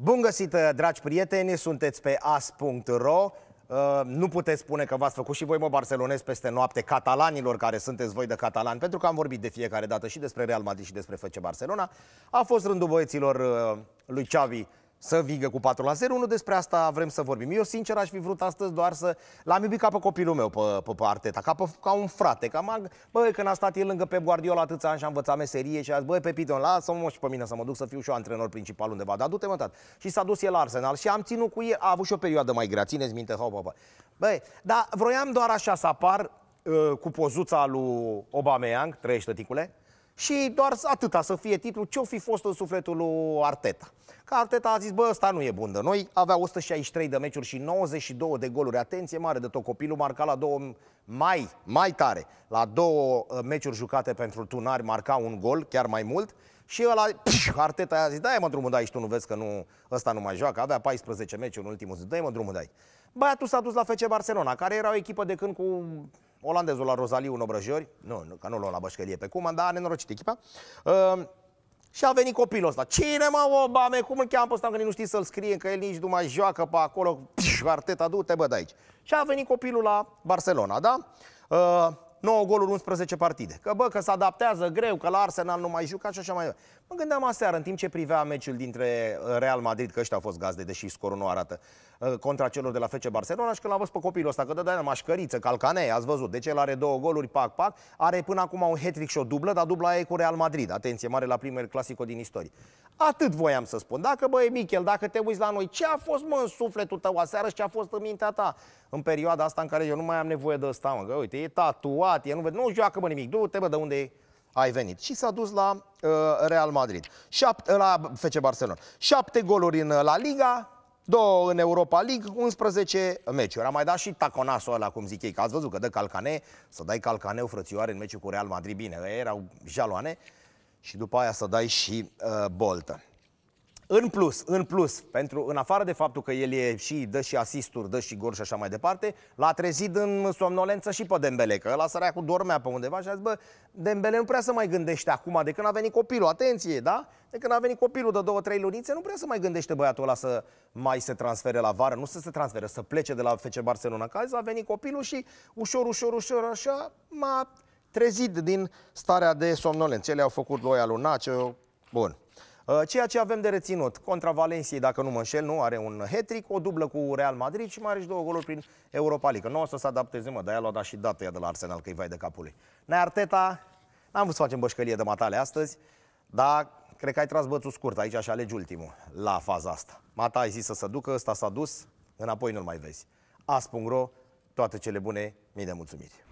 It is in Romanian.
Bun găsit, uh, dragi prieteni, sunteți pe as.ro uh, nu puteți spune că v-ați făcut și voi, mă, barcelonez peste noapte, catalanilor care sunteți voi de catalani, pentru că am vorbit de fiecare dată și despre Real Madrid și despre FC Barcelona. A fost rândul băieților uh, lui Xavi să vingă cu 4 la 0. Nu despre asta vrem să vorbim. Eu, sincer, aș fi vrut astăzi doar să... L-am iubit ca pe copilul meu, pe, pe, pe Arteta, ca, pe, ca un frate. Ca mag... Bă, când a stat el lângă pe Guardiola atâția ani și a învățat meserie și a zis, băi, pe Piton, lasă-mă și pe mine să mă duc să fiu și eu antrenor principal undeva. Dar du-te, mă, tat. Și s-a dus el la Arsenal și am ținut cu el. A avut și o perioadă mai grea, țineți minte, hop, hop. Băi, dar vroiam doar așa să apar uh, cu pozuța lui Obameyang, trăiește, ticule, și doar atâta să fie titlul ce-o fi fost în sufletul lui Arteta. Că Arteta a zis, bă, ăsta nu e bun de noi, avea 163 de meciuri și 92 de goluri. Atenție mare de tot, copilul marca la două mai, mai tare, la două uh, meciuri jucate pentru tunari, marca un gol, chiar mai mult. Și ăla, pș, Arteta a zis, dai mă drumul de aici, tu nu vezi că nu, ăsta nu mai joacă, avea 14 meciuri în ultimul zi, dai mă drumul aici. Băiatul s-a dus la FC Barcelona, care era o echipă de când cu Olandezul la Rozaliu în Obrăjori, nu, nu că nu luăm la bășcălie pe cum, dar a nenorocit echipa. Uh, și a venit copilul ăsta. Cine mă, Obame, cum îl cheamă pe ăsta, că nici nu știi să-l scrie, că el nici nu mai joacă pe acolo. arteta, du-te, bă, de aici. Și a venit copilul la Barcelona, da? Uh, 9 goluri, 11 partide. Că bă, că se adaptează greu, că la Arsenal nu mai juca și așa mai departe. Mă gândeam aseară, în timp ce privea meciul dintre uh, Real Madrid, că ăștia au fost gazde, deși scorul nu arată, uh, contra celor de la FC Barcelona și că l am văzut pe copilul ăsta, că dă de mașcăriță, calcane, ați văzut. Deci el are două goluri, pac, pac, are până acum un hat și o dublă, dar dubla e cu Real Madrid. Atenție mare la primul clasico din istorie. Atât voiam să spun. Dacă, e Michel, dacă te uiți la noi, ce a fost, mă, în sufletul tău aseară și ce a fost în mintea ta în perioada asta în care eu nu mai am nevoie de ăsta, mă, că uite, e tatuat, schimbat, el nu, vede, nu joacă mă nimic, du-te de unde ai venit. Și s-a dus la uh, Real Madrid, Șapte, la FC Barcelona. Șapte goluri în La Liga, două în Europa League, 11 meciuri. Am mai dat și taconasul ăla, cum zic ei, că ați văzut că dă calcane, să dai calcaneu frățioare în meciul cu Real Madrid, bine, erau jaloane, și după aia să dai și uh, boltă. În plus, în plus, pentru, în afară de faptul că el e și dă și asisturi, dă și gol și așa mai departe, l-a trezit în somnolență și pe Dembele, că la cu dormea pe undeva și a zis, bă, Dembele nu prea să mai gândește acum, de când a venit copilul, atenție, da? De când a venit copilul de două, trei lunițe, nu prea să mai gândește băiatul ăla să mai se transfere la vară, nu să se transfere, să plece de la FC Barcelona, că a venit copilul și ușor, ușor, ușor, așa, m-a trezit din starea de somnolență. Ele au făcut loia lui bun. Uh, ceea ce avem de reținut, contra Valenciei, dacă nu mă înșel, nu are un hat o dublă cu Real Madrid și mai are și două goluri prin Europa League. Nu o să se adapteze, mă, dar ea a dat și dată ea de la Arsenal, că-i vai de capul lui. Nea Arteta, n-am vrut să facem bășcălie de matale astăzi, dar cred că ai tras bățul scurt aici și alegi ultimul la faza asta. Mata ai zis să se ducă, ăsta s-a dus, înapoi nu-l mai vezi. Aspungro, toate cele bune, mii de mulțumiri.